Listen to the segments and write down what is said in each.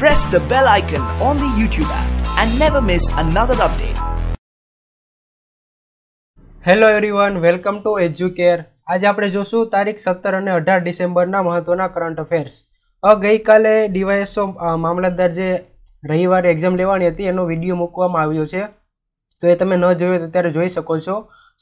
press the bell icon on the YouTube app and never miss another update. Hello everyone welcome to Educare આજે આપણે જોશું તારીખ સત્તર અને અઢાર ડિસેમ્બરના મહત્વના કરંટ અફેર્સ અ ગઈકાલે ડીવાયએસઓ મામલતદાર જે રવિવારે એક્ઝામ લેવાની હતી એનો વિડીયો મૂકવામાં આવ્યો છે તો એ તમે ન જોયો તો ત્યારે જોઈ શકો છો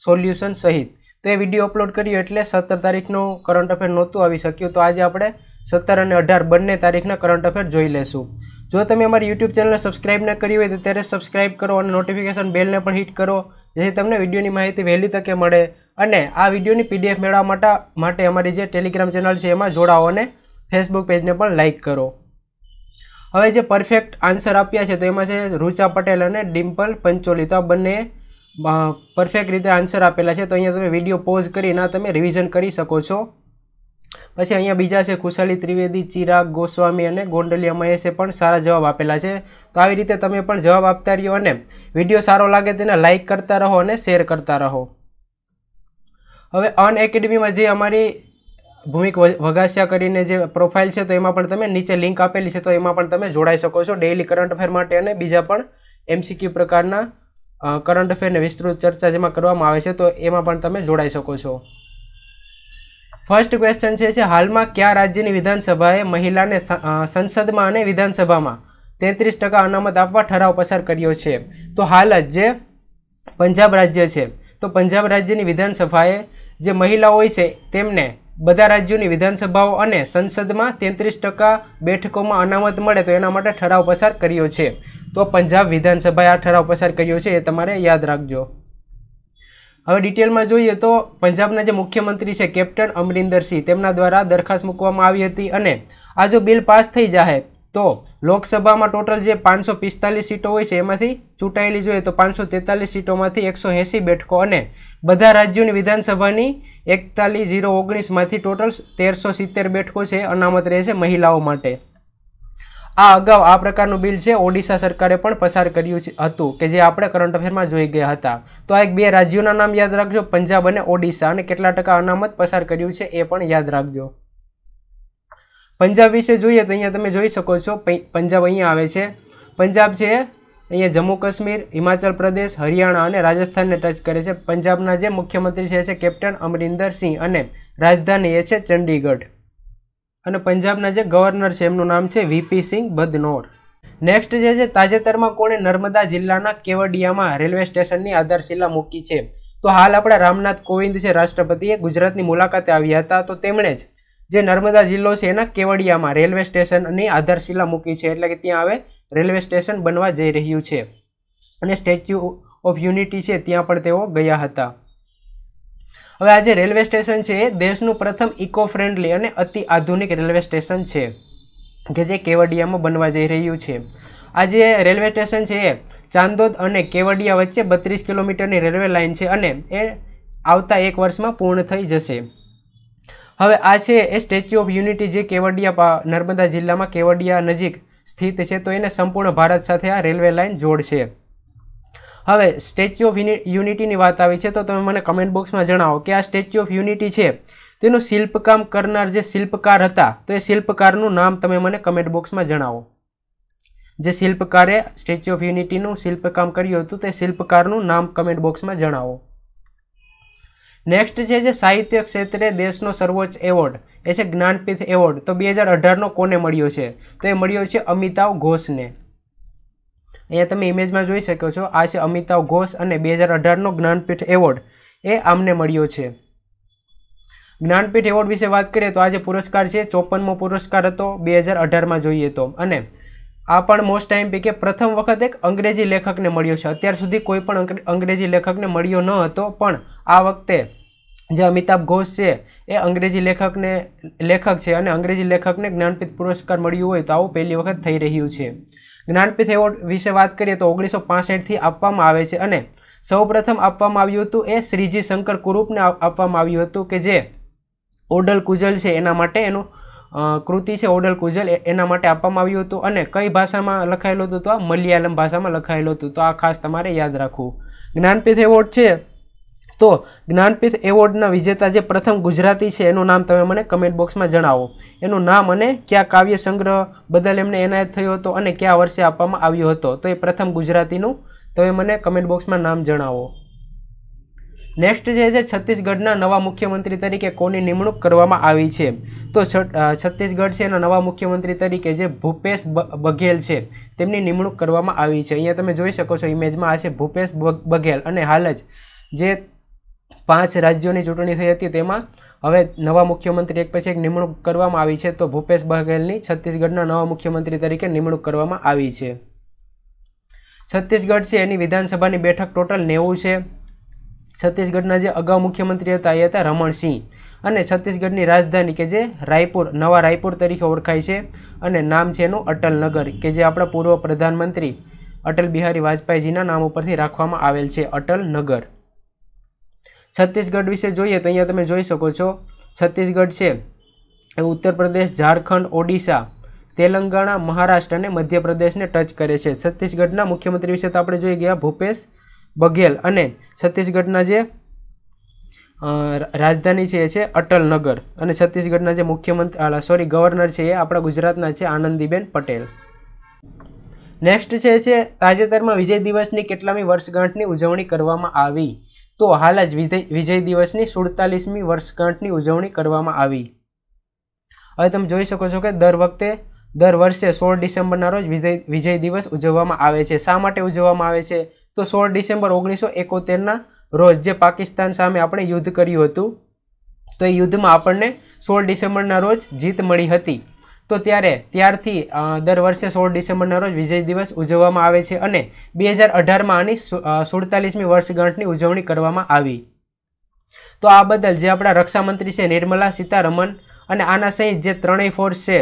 સોલ્યુશન સહિત તો એ વિડીયો અપલોડ કર્યો એટલે સત્તર તારીખનું કરંટ અફેર નહોતું આવી શક્યું તો આજે આપણે સત્તર અને અઢાર બંને તારીખના કરંટ અફેર જોઈ લેશું જો તમે અમારી યુટ્યુબ ચેનલને સબસ્ક્રાઇબ ન કરી હોય તો ત્યારે સબસ્ક્રાઇબ કરો અને નોટિફિકેશન બેલને પણ હિટ કરો જેથી તમને વિડીયોની માહિતી વહેલી તકે મળે અને આ વિડીયોની પીડીએફ મેળવવા માટે માટે અમારી જે ટેલિગ્રામ ચેનલ છે એમાં જોડાઓ અને ફેસબુક પેજને પણ લાઇક કરો હવે જે પરફેક્ટ આન્સર આપ્યા છે તો એમાં છે રૂચા પટેલ અને ડિમ્પલ પંચોલી તો આ બંને પરફેક્ટ રીતે આન્સર આપેલા છે તો અહીંયા તમે વિડીયો પોઝ કરીને તમે રિવિઝન કરી શકો છો પછી અહીંયા બીજા છે ખુશાલી ત્રિવેદી ચિરાગ ગોસ્વામી અને ગોંડલિયા મહેશે પણ સારા જવાબ આપેલા છે તો આવી રીતે તમે પણ જવાબ આપતા રહ્યો અને વિડીયો સારો લાગે તેને લાઇક કરતા રહો અને શેર કરતા રહો હવે અન એકેડમીમાં જે અમારી ભૂમિક વઘાસિયા કરીને જે પ્રોફાઇલ છે તો એમાં પણ તમે નીચે લિંક આપેલી છે તો એમાં પણ તમે જોડાઈ શકો છો ડેઇલી કરંટ અફેર માટે અને બીજા પણ એમસીક્યુ પ્રકારના કરંટ અફેરને વિસ્તૃત ચર્ચા જેમાં કરવામાં આવે છે તો એમાં પણ તમે જોડાઈ શકો છો ફર્સ્ટ ક્વેશ્ચન છે હાલમાં કયા રાજ્યની વિધાનસભાએ મહિલાને સંસદમાં અને વિધાનસભામાં તેત્રીસ ટકા અનામત આપવા ઠરાવ પસાર કર્યો છે તો હાલ જ જે પંજાબ રાજ્ય છે તો પંજાબ રાજ્યની વિધાનસભાએ જે મહિલાઓ હોય છે તેમને બધા રાજ્યોની વિધાનસભાઓ અને સંસદમાં તેત્રીસ ટકા બેઠકોમાં અનામત મળે તો એના માટે ઠરાવ પસાર કર્યો છે તો પંજાબ વિધાનસભાએ આ ઠરાવ પસાર કર્યો છે એ તમારે યાદ રાખજો હવે ડિટેલમાં જોઈએ તો પંજાબના જે મુખ્યમંત્રી છે કેપ્ટન અમરિન્દર સિંહ તેમના દ્વારા દરખાસ્ત મૂકવામાં આવી હતી અને આ જો બિલ પાસ થઈ જાય તો લોકસભામાં ટોટલ જે પાંચસો પિસ્તાલીસ સીટો હોય છે એમાંથી ચૂંટાયેલી જોઈએ તો પાંચસો તેતાલીસ સીટોમાંથી એકસો એંસી બેઠકો અને બધા રાજ્યોની વિધાનસભાની એકતાલીસ ઝીરો ઓગણીસમાંથી ટોટલ તેરસો સિત્તેર બેઠકો છે અનામત રહેશે મહિલાઓ માટે આ અગાઉ આ પ્રકારનું બિલ છે ઓડિશા સરકારે પણ પસાર કર્યું હતું કે જે આપણે કરંટ અફેરમાં જોઈ ગયા હતા તો આ એક બે રાજ્યોના નામ યાદ રાખજો પંજાબ અને ઓડિશા અને કેટલા ટકા અનામત પસાર કર્યું છે એ પણ યાદ રાખજો પંજાબ વિશે જોઈએ તો અહીંયા તમે જોઈ શકો છો પંજાબ અહીંયા આવે છે પંજાબ છે અહીંયા જમ્મુ કાશ્મીર હિમાચલ પ્રદેશ હરિયાણા અને રાજસ્થાનને ટચ કરે છે પંજાબના જે મુખ્યમંત્રી છે છે કેપ્ટન અમરિન્દર સિંહ અને રાજધાની એ છે ચંડીગઢ અને પંજાબના જે ગવર્નર છે એમનું નામ છે વીપી સિંહ બદનોર નેક્સ્ટ જે છે તાજેતરમાં કોણે નર્મદા જિલ્લાના કેવડિયામાં રેલવે સ્ટેશનની આધારશિલા મૂકી છે તો હાલ આપણા રામનાથ કોવિંદ છે રાષ્ટ્રપતિએ ગુજરાતની મુલાકાતે આવ્યા હતા તો તેમણે જ જે નર્મદા જિલ્લો છે એના કેવડિયામાં રેલવે સ્ટેશનની આધારશિલા મૂકી છે એટલે કે ત્યાં હવે રેલવે સ્ટેશન બનવા જઈ રહ્યું છે અને સ્ટેચ્યુ ઓફ યુનિટી છે ત્યાં પણ તેઓ ગયા હતા હવે આજે રેલવે સ્ટેશન છે દેશનું પ્રથમ ઇકો ફ્રેન્ડલી અને અતિ આધુનિક રેલવે સ્ટેશન છે કે જે કેવડિયામાં બનવા જઈ રહ્યું છે આ જે રેલવે સ્ટેશન છે એ ચાંદોદ અને કેવડિયા વચ્ચે બત્રીસ કિલોમીટરની રેલવે લાઇન છે અને એ આવતા એક વર્ષમાં પૂર્ણ થઈ જશે હવે આ છે એ સ્ટેચ્યુ ઓફ યુનિટી જે કેવડિયા નર્મદા જિલ્લામાં કેવડિયા નજીક સ્થિત છે તો એને સંપૂર્ણ ભારત સાથે આ રેલવે લાઇન જોડશે હવે સ્ટેચ્યુ ઓફ યુનિટીની વાત આવી છે તો તમે મને કમેન્ટ બોક્સમાં જણાવો કે આ સ્ટેચ્યુ ઓફ યુનિટી છે તેનું શિલ્પકામ કરનાર જે શિલ્પકાર હતા તો એ શિલ્પકારનું નામ તમે મને કમેન્ટ બોક્સમાં જણાવો જે શિલ્પકારે સ્ટેચ્યુ ઓફ યુનિટીનું શિલ્પકામ કર્યું હતું તે શિલ્પકારનું નામ કમેન્ટ બોક્સમાં જણાવો નેક્સ્ટ છે જે સાહિત્ય ક્ષેત્રે દેશનો સર્વોચ્ચ એવોર્ડ એ છે જ્ઞાનપીઠ એવોર્ડ તો બે હજાર અઢારનો કોને મળ્યો છે તો એ મળ્યો છે અમિતાવ ઘોષને અહીંયા તમે ઇમેજમાં જોઈ શકો છો આ છે અમિતાભ ઘોષ અને બે હજાર અઢારનો જ્ઞાનપીઠ એવોર્ડ એ આમને મળ્યો છે જ્ઞાનપીઠ એવોર્ડ વિશે વાત કરીએ તો આ જે પુરસ્કાર છે ચોપનમો પુરસ્કાર હતો બે હજાર અઢારમાં જોઈએ તો અને આ પણ મોસ્ટ ટાઈમ પૈકી પ્રથમ વખત એક અંગ્રેજી લેખકને મળ્યો છે અત્યાર સુધી કોઈ પણ અંગ્રેજી લેખકને મળ્યો ન હતો પણ આ વખતે જે અમિતાભ ઘોષ છે એ અંગ્રેજી લેખકને લેખક છે અને અંગ્રેજી લેખકને જ્ઞાનપીઠ પુરસ્કાર મળ્યું હોય તો આવું પહેલી વખત થઈ રહ્યું છે જ્ઞાનપીઠ એવોર્ડ વિશે વાત કરીએ તો ઓગણીસો પાસઠથી આપવામાં આવે છે અને સૌપ્રથમ આપવામાં આવ્યું હતું એ શ્રીજી શંકર કુરૂપને આપવામાં આવ્યું હતું કે જે ઓડલ કુજલ છે એના માટે એનું કૃતિ છે ઓડલ કુજલ એના માટે આપવામાં આવ્યું હતું અને કઈ ભાષામાં લખાયેલું હતું તો આ મલયાલમ ભાષામાં લખાયેલું હતું તો આ ખાસ તમારે યાદ રાખવું જ્ઞાનપીઠ એવોર્ડ છે તો જ્ઞાનપીઠ એવોર્ડના વિજેતા જે પ્રથમ ગુજરાતી છે એનું નામ તમે મને કમેન્ટ બોક્સમાં જણાવો એનું નામ અને કયા કાવ્ય સંગ્રહ બદલ એમને એનાયત થયો હતો અને કયા વર્ષે આપવામાં આવ્યો હતો તો એ પ્રથમ ગુજરાતીનું તમે મને કમેન્ટ બોક્સમાં નામ જણાવો નેક્સ્ટ જે છે છત્તીસગઢના નવા મુખ્યમંત્રી તરીકે કોની નિમણૂક કરવામાં આવી છે તો છત્તીસગઢ છે એના નવા મુખ્યમંત્રી તરીકે જે ભૂપેશ બઘેલ છે તેમની નિમણૂક કરવામાં આવી છે અહીંયા તમે જોઈ શકો છો ઇમેજમાં આ છે ભૂપેશ બઘેલ અને હાલ જ જે પાંચ રાજ્યોની ચૂંટણી થઈ હતી તેમાં હવે નવા મુખ્યમંત્રી એક પછી એક નિમણૂક કરવામાં આવી છે તો ભૂપેશ બઘેલની છત્તીસગઢના નવા મુખ્યમંત્રી તરીકે નિમણૂક કરવામાં આવી છે છત્તીસગઢ છે એની વિધાનસભાની બેઠક ટોટલ નેવું છે છત્તીસગઢના જે અગાઉ મુખ્યમંત્રી હતા એ હતા રમણસિંહ અને છત્તીસગઢની રાજધાની કે જે રાયપુર નવા રાયપુર તરીકે ઓળખાય છે અને નામ છે એનું અટલ નગર કે જે આપણા પૂર્વ પ્રધાનમંત્રી અટલ બિહારી વાજપેયીજીના નામ ઉપરથી રાખવામાં આવેલ છે અટલ નગર છત્તીસગઢ વિશે જોઈએ તો અહીંયા તમે જોઈ શકો છો છત્તીસગઢ છે એ ઉત્તર પ્રદેશ ઝારખંડ ઓડિશા તેલંગાણા મહારાષ્ટ્ર અને મધ્યપ્રદેશને ટચ કરે છે છત્તીસગઢના મુખ્યમંત્રી વિશે તો આપણે જોઈ ગયા ભૂપેશ બઘેલ અને છત્તીસગઢના જે રાજધાની છે એ છે અટલનગર અને છત્તીસગઢના જે મુખ્યમંત્રી સોરી ગવર્નર છે એ આપણા ગુજરાતના છે આનંદીબેન પટેલ નેક્સ્ટ છે છે તાજેતરમાં વિજય દિવસની કેટલામી વર્ષગાંઠની ઉજવણી કરવામાં આવી તો હાલ જ વિજય દિવસની સુડતાલીસમી વર્ષગાંઠની ઉજવણી કરવામાં આવી હવે તમે જોઈ શકો છો કે દર વખતે દર વર્ષે સોળ ડિસેમ્બરના રોજ વિજય વિજય દિવસ ઉજવવામાં આવે છે શા માટે ઉજવવામાં આવે છે તો સોળ ડિસેમ્બર ઓગણીસો એકોતેરના રોજ જે પાકિસ્તાન સામે આપણે યુદ્ધ કર્યું હતું તો એ યુદ્ધમાં આપણને સોળ ડિસેમ્બરના રોજ જીત મળી હતી તો ત્યારે ત્યારથી દર વર્ષે સોળ ડિસેમ્બરના રોજ વિજય દિવસ ઉજવવામાં આવે છે અને બે હજાર અઢારમાં આની સુડતાલીસમી વર્ષગાંઠની ઉજવણી કરવામાં આવી તો આ બદલ જે આપણા રક્ષામંત્રી છે નિર્મલા સીતારમણ અને આના સહિત જે ત્રણેય ફોર્સ છે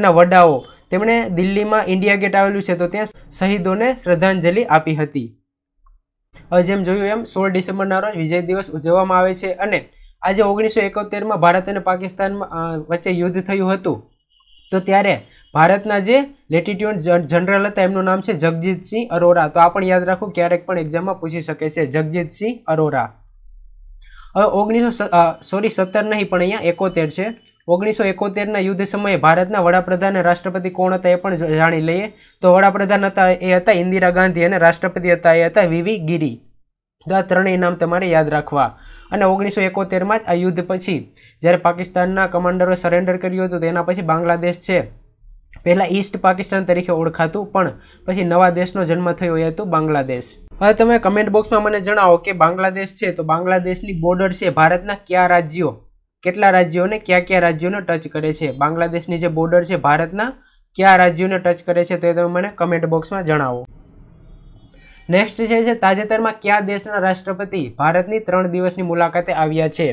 એના વડાઓ તેમણે દિલ્હીમાં ઇન્ડિયા ગેટ આવેલું છે તો ત્યાં શહીદોને શ્રદ્ધાંજલિ આપી હતી જેમ જોયું એમ સોળ ડિસેમ્બરના રોજ વિજય દિવસ ઉજવવામાં આવે છે અને આજે ઓગણીસો એકોતેરમાં ભારત અને પાકિસ્તાન વચ્ચે યુદ્ધ થયું હતું તો ત્યારે ભારતના જે લેટિટ્યુડ જનરલ હતા એમનું નામ છે જગજીતસિંહ અરોરા તો આ પણ યાદ રાખો ક્યારેક પણ એક્ઝામમાં પૂછી શકે છે જગજીતસિંહ અરોરા હવે ઓગણીસો સોરી સત્તર નહીં પણ અહીંયા એકોતેર છે ઓગણીસો એકોતેરના યુદ્ધ સમયે ભારતના વડાપ્રધાન અને રાષ્ટ્રપતિ કોણ હતા એ પણ જાણી લઈએ તો વડાપ્રધાન હતા એ હતા ઇન્દિરા ગાંધી અને રાષ્ટ્રપતિ હતા એ હતા વીવી ગિરી તો આ ત્રણેય નામ તમારે યાદ રાખવા અને ઓગણીસો એકોતેરમાં જ આ યુદ્ધ પછી જ્યારે પાકિસ્તાનના કમાન્ડરોએ સરેન્ડર કર્યું હતું તેના પછી બાંગ્લાદેશ છે પહેલાં ઈસ્ટ પાકિસ્તાન તરીકે ઓળખાતું પણ પછી નવા દેશનો જન્મ થયો એ હતું બાંગ્લાદેશ હવે તમે કમેન્ટ બોક્સમાં મને જણાવો કે બાંગ્લાદેશ છે તો બાંગ્લાદેશની બોર્ડર છે ભારતના કયા રાજ્યો કેટલા રાજ્યોને કયા કયા રાજ્યોને ટચ કરે છે બાંગ્લાદેશની જે બોર્ડર છે ભારતના કયા રાજ્યોને ટચ કરે છે તો એ તમે મને કમેન્ટ બોક્સમાં જણાવો નેક્સ્ટ છે જે તાજેતરમાં કયા દેશના રાષ્ટ્રપતિ ભારતની ત્રણ દિવસની મુલાકાતે આવ્યા છે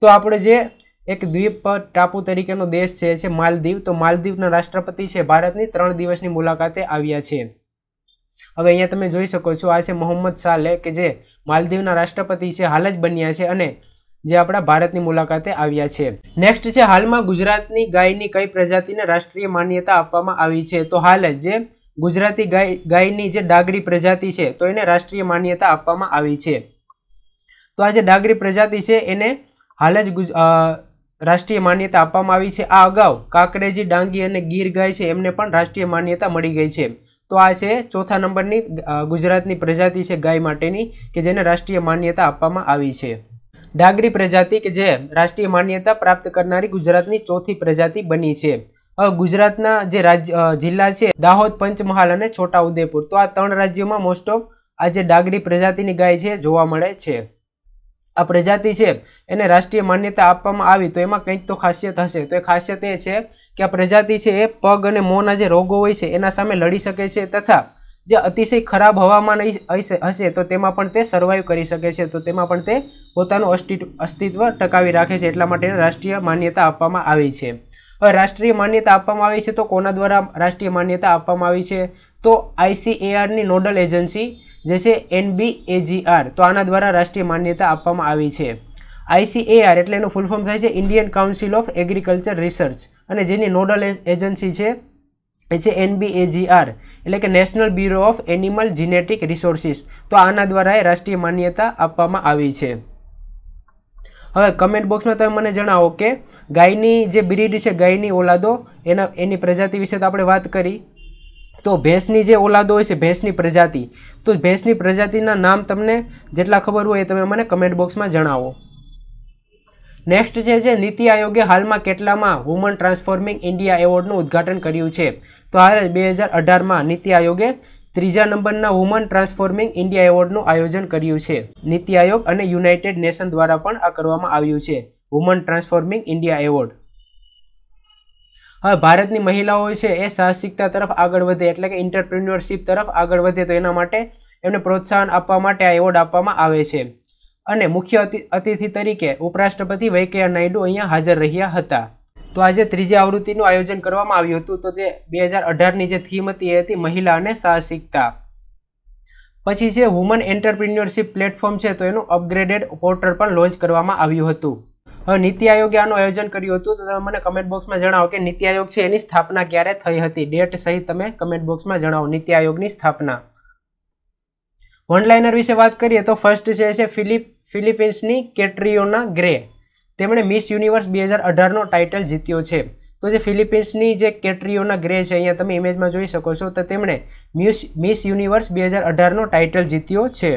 તો આપણો જે એક દ્વીપ ટાપુ તરીકેનો દેશ છે છે માલદીવ તો માલદીવના રાષ્ટ્રપતિ છે ભારતની ત્રણ દિવસની મુલાકાતે આવ્યા છે હવે અહીંયા તમે જોઈ શકો છો આ છે મોહમ્મદ સાલે કે જે માલદીવના રાષ્ટ્રપતિ છે હાલ જ બન્યા છે અને જે આપણા ભારતની મુલાકાતે આવ્યા છે નેક્સ્ટ છે હાલમાં ગુજરાતની ગાયની કઈ પ્રજાતિને રાષ્ટ્રીય માન્યતા આપવામાં આવી છે તો હાલ જ જે ગુજરાતી ગાય ગાયની જે ડાગરી પ્રજાતિ છે તો એને રાષ્ટ્રીય માન્યતા આપવામાં આવી છે તો આ જે ડાગરી પ્રજાતિ છે એને હાલ જ રાષ્ટ્રીય માન્યતા આપવામાં આવી છે આ અગાઉ કાંકરેજી ડાંગી અને ગીર ગાય છે એમને પણ રાષ્ટ્રીય માન્યતા મળી ગઈ છે તો આ છે ચોથા નંબરની ગુજરાતની પ્રજાતિ છે ગાય માટેની કે જેને રાષ્ટ્રીય માન્યતા આપવામાં આવી છે ડાગરી પ્રજાતિ કે જે રાષ્ટ્રીય માન્યતા પ્રાપ્ત કરનારી ગુજરાતની ચોથી પ્રજાતિ બની છે ગુજરાતના જે રાજ્ય જિલ્લા છે દાહોદ પંચમહાલ અને છોટાઉદેપુર તો આ ત્રણ રાજ્યોમાં મોસ્ટ ઓફ આ જે ડાગરી પ્રજાતિની ગાય છે જોવા મળે છે આ પ્રજાતિ છે એને રાષ્ટ્રીય માન્યતા આપવામાં આવી તો એમાં કંઈક તો ખાસિયત હશે તો એ ખાસિયત એ છે કે આ પ્રજાતિ છે એ પગ અને મોંના જે રોગો હોય છે એના સામે લડી શકે છે તથા જે અતિશય ખરાબ હવામાન હશે તો તેમાં પણ તે સર્વાઈવ કરી શકે છે તો તેમાં પણ તે પોતાનું અસ્તિત્વ ટકાવી રાખે છે એટલા માટે રાષ્ટ્રીય માન્યતા આપવામાં આવી છે રાષ્ટ્રીય માન્યતા આપવામાં આવી છે તો કોના દ્વારા રાષ્ટ્રીય માન્યતા આપવામાં આવી છે તો આઈસીએઆરની નોડલ એજન્સી જે છે એનબીએજીઆર તો આના દ્વારા રાષ્ટ્રીય માન્યતા આપવામાં આવી છે આઈસીએઆર એટલે એનું ફૂલ ફોર્મ થાય છે Indian Council of Agriculture Research અને જેની નોડલ એજન્સી છે એ છે એનબીએજીઆર એટલે કે National Bureau of Animal Genetic Resources તો આના દ્વારા રાષ્ટ્રીય માન્યતા આપવામાં આવી છે હવે કમેન્ટ બોક્સમાં તમે મને જણાવો કે ગાયની જે બ્રીડ છે ગાયની ઓલાદો એના એની પ્રજાતિ વિશે તો આપણે વાત કરી તો ભેંસની જે ઓલાદો હોય છે ભેંસની પ્રજાતિ તો ભેંસની પ્રજાતિના નામ તમને જેટલા ખબર હોય એ તમે મને કમેન્ટ બોક્સમાં જણાવો નેક્સ્ટ છે જે નીતિ આયોગે હાલમાં કેટલામાં વુમન ટ્રાન્સફોર્મિંગ ઇન્ડિયા એવોર્ડનું ઉદ્ઘાટન કર્યું છે તો હાલ બે હજાર અઢારમાં નીતિ આયોગે ત્રીજા નંબરના વુમન ટ્રાન્સફોર્મિંગ ઇન્ડિયા એવોર્ડનું આયોજન કર્યું છે નીતિ આયોગ અને યુનાઇટેડ નેશન દ્વારા પણ આ કરવામાં આવ્યું છે વુમન ટ્રાન્સફોર્મિંગ ઇન્ડિયા એવોર્ડ હવે ભારતની મહિલાઓ છે એ સાહસિકતા તરફ આગળ વધે એટલે કે ઇન્ટરપ્રિન્યોરશિપ તરફ આગળ વધે તો એના માટે એમને પ્રોત્સાહન આપવા માટે આ એવોર્ડ આપવામાં આવે છે અને મુખ્ય અતિથિ તરીકે ઉપરાષ્ટ્રપતિ વેંકૈયા નાયડુ અહીંયા હાજર રહ્યા હતા તો આજે ત્રીજી આવૃત્તિનું આયોજન કરવામાં આવ્યું હતું તો તે બે હજાર અઢારની જે થીમ હતી એ હતી મહિલા અને સાહસિકતા પછી જે વુમન એન્ટરપ્રિન્યોરશિપ પ્લેટફોર્મ છે તો એનું અપગ્રેડેડ પોર્ટલ પણ લોન્ચ કરવામાં આવ્યું હતું હવે નીતિ આયોગે આનું આયોજન કર્યું હતું તો તમે મને કમેન્ટ બોક્સમાં જણાવો કે નીતિ આયોગ છે એની સ્થાપના ક્યારે થઈ હતી ડેટ સહિત તમે કમેન્ટ બોક્સમાં જણાવો નીતિ આયોગની સ્થાપના વનલાઇનર વિશે વાત કરીએ તો ફર્સ્ટ છે ફિલિપ ફિલિપિન્સની કેટ્રિયોના ગ્રે તેમણે મિસ યુનિવર્સ બે હજાર અઢારનો ટાઇટલ જીત્યો છે તો જે ફિલિપિન્સની જે કેટરીઓના ગ્રે છે અહીંયા તમે ઇમેજમાં જોઈ શકો છો તો તેમણે મિસ મિસ યુનિવર્સ બે હજાર અઢારનો ટાઇટલ જીત્યો છે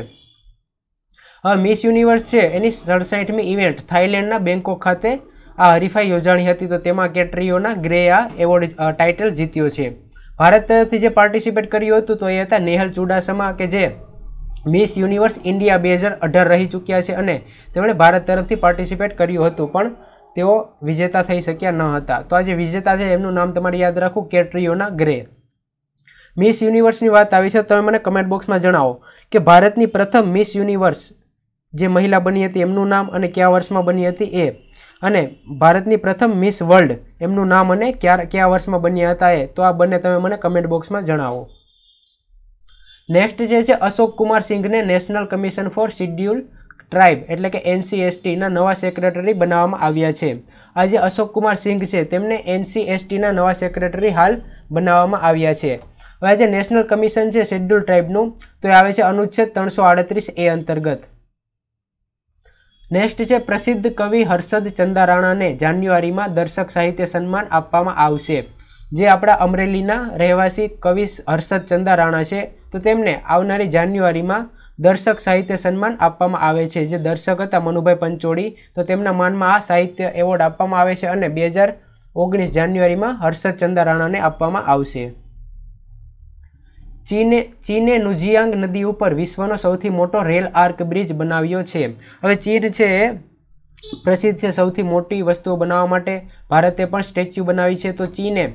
હવે મિસ યુનિવર્સ છે એની સડસાઠમી ઇવેન્ટ થાઇલેન્ડના બેંકોક ખાતે આ હરીફાઈ યોજાણી હતી તો તેમાં કેટરીઓના ગ્રે આ એવોર્ડ ટાઇટલ જીત્યો છે ભારત તરફથી જે પાર્ટિસિપેટ કર્યું હતું તો એ હતા નેહલ ચુડાસમા કે જે મિસ યુનિવર્સ ઇન્ડિયા બે હજાર અઢાર રહી ચૂક્યા છે અને તેમણે ભારત તરફથી પાર્ટિસિપેટ કર્યું હતું પણ તેઓ વિજેતા થઈ શક્યા ન હતા તો આ જે વિજેતા છે એમનું નામ તમારે યાદ રાખવું કેટ્રિયોના ગ્રે મિસ યુનિવર્સની વાત આવી છે તમે મને કમેન્ટ બોક્સમાં જણાવો કે ભારતની પ્રથમ મિસ યુનિવર્સ જે મહિલા બની હતી એમનું નામ અને કયા વર્ષમાં બની હતી એ અને ભારતની પ્રથમ મિસ વર્લ્ડ એમનું નામ અને ક્યાં કયા વર્ષમાં બન્યા હતા એ તો આ બંને તમે મને કમેન્ટ બોક્સમાં જણાવો નેક્સ્ટ જે છે અશોક કુમાર સિંઘને National Commission for Scheduled Tribe એટલે કે એનસીએસટીના નવા સેક્રેટરી બનાવવામાં આવ્યા છે આજે અશોક કુમાર સિંઘ છે તેમને એનસીએસટીના નવા સેક્રેટરી હાલ બનાવવામાં આવ્યા છે હવે જે નેશનલ કમિશન છે શેડ્યુલ ટ્રાઇબનું તો એ આવે છે અનુચ્છેદ ત્રણસો આડત્રીસ એ અંતર્ગત નેક્સ્ટ છે પ્રસિદ્ધ કવિ હર્ષદ ચંદા રાણાને જાન્યુઆરીમાં દર્શક સાહિત્ય સન્માન આપવામાં આવશે જે આપણા અમરેલીના રહેવાસી કવિ હર્ષદ ચંદા રાણા છે તો તેમને આવનારી જાન્યુઆરીમાં દર્શક સાહિત્ય સન્માન આપવામાં આવે છે જે દર્શક હતા મનુભાઈ પંચોળી તો તેમના માનમાં આ સાહિત્ય એવોર્ડ આપવામાં આવે છે અને બે હજાર ઓગણીસ જાન્યુઆરીમાં હર્ષદ ચંદા રાણાને આપવામાં આવશે ચીને ચીને નુજિયાંગ નદી ઉપર વિશ્વનો સૌથી મોટો રેલ આર્ક બ્રિજ બનાવ્યો છે હવે ચીન છે એ પ્રસિદ્ધ છે સૌથી મોટી વસ્તુઓ બનાવવા માટે ભારતે પણ સ્ટેચ્યુ બનાવી છે તો ચીને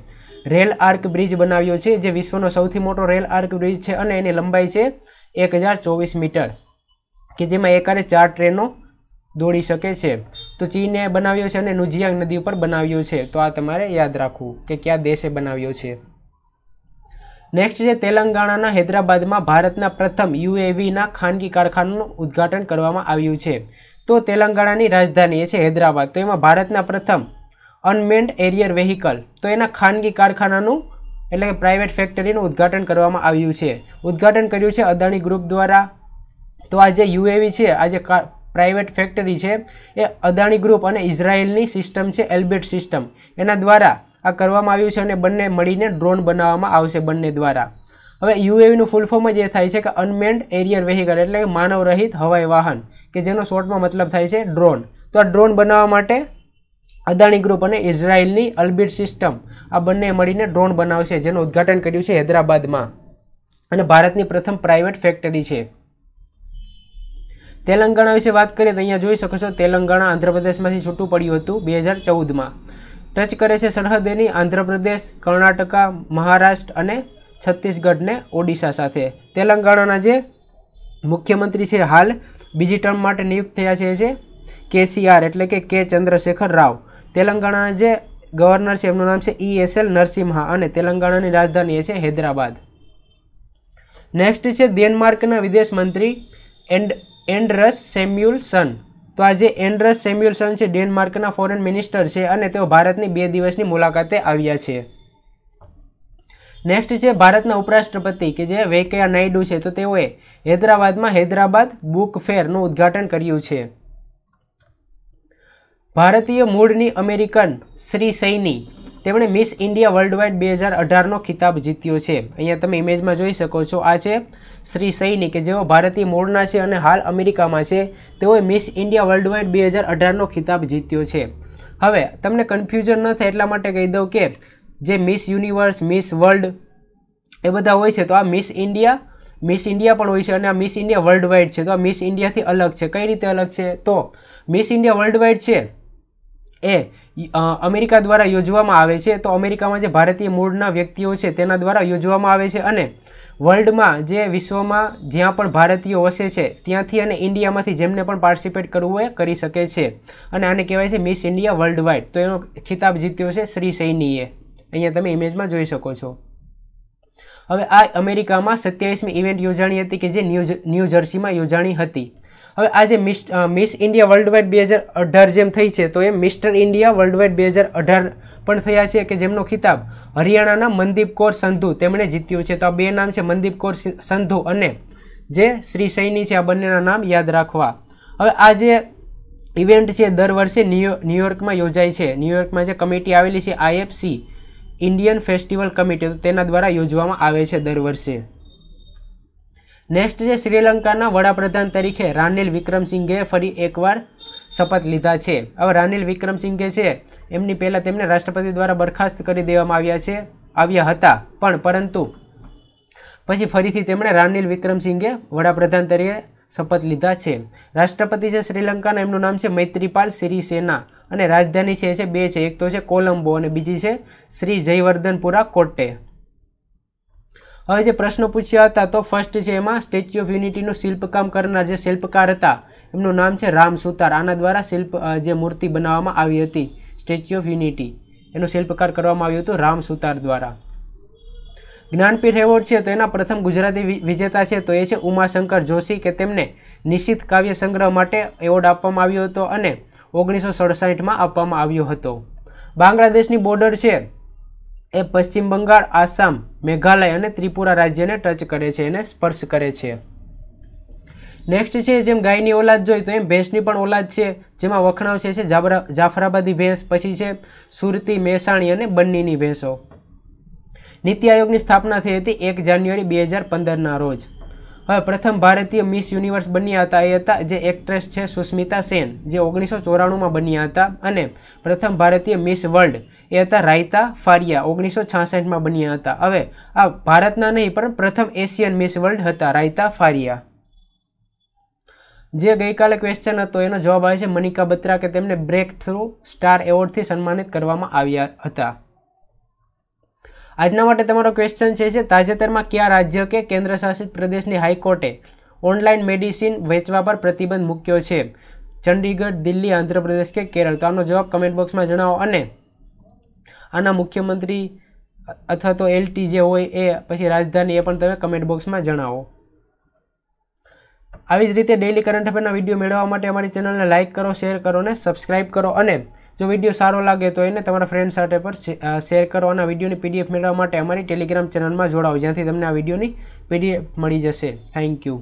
રેલ આર્ક બ્રિજ બનાવ્યો છે જે વિશ્વનો સૌથી મોટો રેલ આર્ક બ્રિજ છે અને એની લંબાઈ છે એક હજાર ચોવીસ મીટર કે જેમાં એકારે ચાર ટ્રેનો દોડી શકે છે તો ચીને બનાવ્યો છે અને નુજિયાંગ નદી ઉપર બનાવ્યો છે તો આ તમારે યાદ રાખવું કે કયા દેશે બનાવ્યો છે નેક્સ્ટ છે તેલંગાણાના હૈદરાબાદમાં ભારતના પ્રથમ યુએવીના ખાનગી કારખાનું ઉદ્ઘાટન કરવામાં આવ્યું છે તો તેલંગાણાની રાજધાની એ છે હૈદરાબાદ તો એમાં ભારતના પ્રથમ અનમેન્ડ એરિયર વેહિકલ તો એના ખાનગી કારખાનાનું એટલે કે પ્રાઇવેટ ફેક્ટરીનું ઉદ્ઘાટન કરવામાં આવ્યું છે ઉદ્ઘાટન કર્યું છે અદાણી ગ્રુપ દ્વારા તો આ જે યુએવી છે આ જે પ્રાઇવેટ ફેક્ટરી છે એ અદાણી ગ્રુપ અને ઇઝરાયલની સિસ્ટમ છે એલ્બેટ સિસ્ટમ એના દ્વારા આ કરવામાં આવ્યું છે અને બંને મળીને ડ્રોન બનાવવામાં આવશે બંને દ્વારા હવે યુએવીનું ફૂલ ફોર્મ જ એ થાય છે કે અનમેન્ડ એરિયર વેહિકલ એટલે કે માનવરહિત હવાઈ વાહન કે જેનો શોર્ટમાં મતલબ થાય છે ડ્રોન તો આ ડ્રોન બનાવવા માટે અદાણી ગ્રુપ અને ઇઝરાયલની અલ્બિટ સિસ્ટમ આ બંને મળીને ડ્રોન બનાવશે જેનું ઉદ્ઘાટન કર્યું છે હૈદરાબાદમાં અને ભારતની પ્રથમ પ્રાઇવેટ ફેક્ટરી છે તેલંગાણા વિશે વાત કરીએ તો અહીંયા જોઈ શકો છો તેલંગાણા આંધ્રપ્રદેશમાંથી છૂટું પડ્યું હતું બે હજાર ચૌદમાં ટચ કરે છે સરહદેની આંધ્રપ્રદેશ કર્ણાટકા મહારાષ્ટ્ર અને છત્તીસગઢને ઓડિશા સાથે તેલંગાણાના જે મુખ્યમંત્રી છે હાલ બીજી ટર્મ માટે નિયુક્ત થયા છે જે કેસીઆર એટલે કે કે ચંદ્રશેખર રાવ તેલંગાણાના જે ગવર્નર છે એમનું નામ છે ઈ એસ એલ નરસિમ્હા અને તેલંગાણાની રાજધાની એ છે હૈદરાબાદ નેક્સ્ટ છે ડેનમાર્કના વિદેશ મંત્રી એન્ડ એન્ડરસ સેમ્યુલસન તો આજે એન્ડરસ સેમ્યુલસન છે ડેનમાર્કના ફોરેન મિનિસ્ટર છે અને તેઓ ભારતની બે દિવસની મુલાકાતે આવ્યા છે નેક્સ્ટ છે ભારતના ઉપરાષ્ટ્રપતિ કે જે વેંકૈયા નાયડુ છે તો તેઓએ હૈદરાબાદમાં હૈદરાબાદ બુક ફેરનું ઉદ્ઘાટન કર્યું છે ભારતીય મૂળની અમેરિકન શ્રી સૈની તેમણે મિસ ઇન્ડિયા વર્લ્ડ બે હજાર અઢારનો ખિતાબ જીત્યો છે અહીંયા તમે ઇમેજમાં જોઈ શકો છો આ છે શ્રી સૈની કે જેઓ ભારતીય મૂળના છે અને હાલ અમેરિકામાં છે તેઓએ મિસ ઇન્ડિયા વર્લ્ડ બે હજાર અઢારનો ખિતાબ જીત્યો છે હવે તમને કન્ફ્યુઝન ન થાય એટલા માટે કહી દઉં કે જે મિસ યુનિવર્સ મિસ વર્લ્ડ એ બધા હોય છે તો આ મિસ ઇન્ડિયા મિસ ઇન્ડિયા પણ હોય છે અને આ મિસ ઇન્ડિયા વર્લ્ડ છે તો આ મિસ ઇન્ડિયાથી અલગ છે કઈ રીતે અલગ છે તો મિસ ઇન્ડિયા વર્લ્ડ વાઇડ છે એ અમેરિકા દ્વારા યોજવામાં આવે છે તો અમેરિકામાં જે ભારતીય મૂળના વ્યક્તિઓ છે તેના દ્વારા યોજવામાં આવે છે અને વર્લ્ડમાં જે વિશ્વમાં જ્યાં પણ ભારતીયો વસે છે ત્યાંથી અને ઇન્ડિયામાંથી જેમને પણ પાર્ટિસિપેટ કરવું એ કરી શકે છે અને આને કહેવાય છે મિસ ઇન્ડિયા વર્લ્ડ વાઇડ તો એનો ખિતાબ જીત્યો છે શ્રી સૈનીએ અહીંયા તમે ઇમેજમાં જોઈ શકો છો હવે આ અમેરિકામાં સત્યાવીસમી ઇવેન્ટ યોજાણી હતી કે જે ન્યૂ ન્યૂ જર્સીમાં યોજાણી હતી હવે આ Miss Miss India worldwide બે હજાર અઢાર જેમ થઈ છે તો એ મિસ્ટર ઇન્ડિયા વર્લ્ડ વાઇડ બે હજાર અઢાર પણ થયા છે કે જેમનો ખિતાબ હરિયાણાના મનદીપ કૌર સંધુ તેમણે જીત્યો છે તો આ બે નામ છે મનદીપ કૌર સંધુ અને જે શ્રી સૈની છે આ બંનેના નામ યાદ રાખવા હવે આ જે ઇવેન્ટ છે દર વર્ષે ન્યૂ ન્યૂયોર્કમાં યોજાય છે ન્યુયોર્કમાં જે કમિટી આવેલી છે આઈએફસી ઇન્ડિયન ફેસ્ટિવલ કમિટી તો તેના દ્વારા યોજવામાં આવે છે દર વર્ષે નેક્સ્ટ છે શ્રીલંકાના વડાપ્રધાન તરીકે રાનિલ વિક્રમસિંઘે ફરી એકવાર શપથ લીધા છે હવે રાનિલ વિક્રમસિંઘે છે એમની પહેલાં તેમને રાષ્ટ્રપતિ દ્વારા બરખાસ્ત કરી દેવામાં આવ્યા છે આવ્યા હતા પણ પરંતુ પછી ફરીથી તેમણે રાનિલ વિક્રમસિંઘે વડાપ્રધાન તરીકે શપથ લીધા છે રાષ્ટ્રપતિ છે શ્રીલંકાના એમનું નામ છે મૈત્રીપાલ સિરિસેના અને રાજધાની છે બે છે એક તો છે કોલંબો અને બીજી છે શ્રી જયવર્ધનપુરા કોટ્ટે હવે જે પ્રશ્નો પૂછ્યા હતા તો ફર્સ્ટ છે એમાં સ્ટેચ્યુ ઓફ યુનિટીનું શિલ્પકામ કરનાર જે શિલ્પકાર હતા એમનું નામ છે રામ સુતાર આના દ્વારા શિલ્પ જે મૂર્તિ બનાવવામાં આવી હતી સ્ટેચ્યુ ઓફ યુનિટી એનું શિલ્પકાર કરવામાં આવ્યું હતું રામ સુતાર દ્વારા જ્ઞાનપીઠ એવોર્ડ છે તો એના પ્રથમ ગુજરાતી વિજેતા છે તો એ છે ઉમાશંકર જોશી કે તેમને નિશ્ચિત કાવ્ય સંગ્રહ માટે એવોર્ડ આપવામાં આવ્યો હતો અને ઓગણીસો સડસઠમાં આપવામાં આવ્યો હતો બાંગ્લાદેશની બોર્ડર છે એ પશ્ચિમ બંગાળ આસામ મેઘાલય અને ત્રિપુરા રાજ્યને ટચ કરે છે એને સ્પર્શ કરે છે નેક્સ્ટ છે જેમ ગાયની ઓલાદ જોઈએ તો એમ ભેંસની પણ ઓલાદ છે જેમાં વખણાવ છે જાબરા જાફરાબાદી ભેંસ પછી છે સુરતી મહેસાણી અને બંનેની ભેંસો નીતિ આયોગની સ્થાપના થઈ હતી એક જાન્યુઆરી બે હજાર પંદરના રોજ હવે પ્રથમ ભારતીય મિસ યુનિવર્સ બન્યા હતા એ હતા જે એક્ટ્રેસ છે સુસ્મિતા સેન જે ઓગણીસો ચોરાણુંમાં બન્યા હતા અને પ્રથમ ભારતીય મિસ વર્લ્ડ એ હતા રાયતા ફારિયા ઓગણીસો છાસઠમાં બન્યા હતા હવે આ ભારતના નહીં પણ પ્રથમ એશિયન મિસ વર્લ્ડ હતા રાયતા ફારિયા જે ગઈકાલે ક્વેશ્ચન હતો એનો જવાબ આવે છે મનિકા બત્રા કે તેમને બ્રેક થ્રુ સ્ટાર એવોર્ડથી સન્માનિત કરવામાં આવ્યા હતા આજના માટે તમારો ક્વેશ્ચન છે છે તાજેતરમાં કયા રાજ્ય કે કેન્દ્રશાસિત પ્રદેશની હાઈકોર્ટે ઓનલાઈન મેડિસિન વેચવા પર પ્રતિબંધ મૂક્યો છે ચંડીગઢ દિલ્હી આંધ્રપ્રદેશ કે કેરળ તો આનો જવાબ કમેન્ટ બોક્સમાં જણાવો અને આના મુખ્યમંત્રી અથવા તો એલટી જે હોય એ પછી રાજધાની એ પણ તમે કમેન્ટ બોક્સમાં જણાવો આવી જ રીતે ડેઇલી કરંટ અફેરના વિડીયો મેળવવા માટે અમારી ચેનલને લાઇક કરો શેર કરો અને સબસ્ક્રાઇબ કરો અને જો વિડીયો સારો લાગે તો એને તમારા ફ્રેન્ડ સાથે પર શેર કરો અને વિડીયોની પીડીએફ મેળવવા માટે અમારી ટેલિગ્રામ ચેનલમાં જોડાવો જ્યાંથી તમને આ વિડીયોની પીડીએફ મળી જશે થેન્ક યુ